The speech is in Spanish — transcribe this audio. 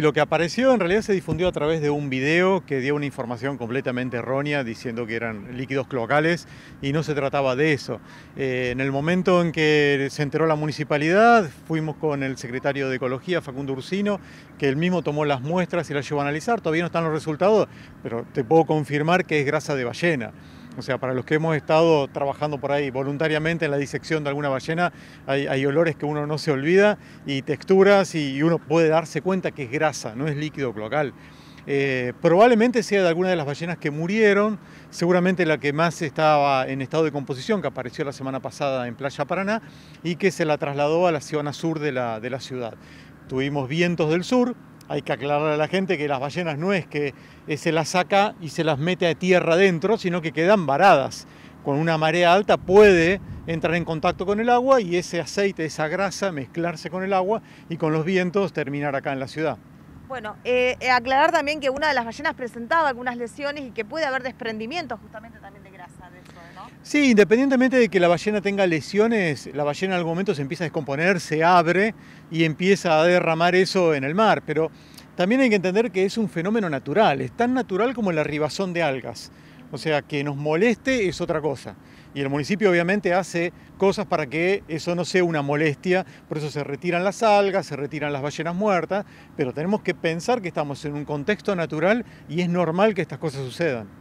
Lo que apareció en realidad se difundió a través de un video que dio una información completamente errónea diciendo que eran líquidos cloacales y no se trataba de eso. Eh, en el momento en que se enteró la municipalidad, fuimos con el secretario de Ecología, Facundo Ursino, que él mismo tomó las muestras y las llevó a analizar. Todavía no están los resultados, pero te puedo confirmar que es grasa de ballena. O sea, para los que hemos estado trabajando por ahí voluntariamente en la disección de alguna ballena, hay, olores que uno no se olvida y texturas y uno puede darse cuenta que es grasa, no es líquido cloacal. Eh, probablemente sea de alguna de las ballenas que murieron, seguramente la que más estaba en estado de composición, que apareció la semana pasada en Playa Paraná, y que se la trasladó a la zona sur de la, de la ciudad. Tuvimos vientos del sur, hay que aclarar a la gente que las ballenas no es que eh, se las saca y se las mete a tierra adentro, sino que quedan varadas. Con una marea alta puede entrar en contacto con el agua y ese aceite, esa grasa mezclarse con el agua y con los vientos terminar acá en la ciudad. Bueno, eh, aclarar también que una de las ballenas presentaba algunas lesiones y que puede haber desprendimientos justamente también de Sí, independientemente de que la ballena tenga lesiones, la ballena en algún momento se empieza a descomponer, se abre y empieza a derramar eso en el mar, pero también hay que entender que es un fenómeno natural, es tan natural como la ribazón de algas. O sea, que nos moleste es otra cosa. Y el municipio obviamente hace cosas para que eso no sea una molestia, por eso se retiran las algas, se retiran las ballenas muertas, pero tenemos que pensar que estamos en un contexto natural y es normal que estas cosas sucedan.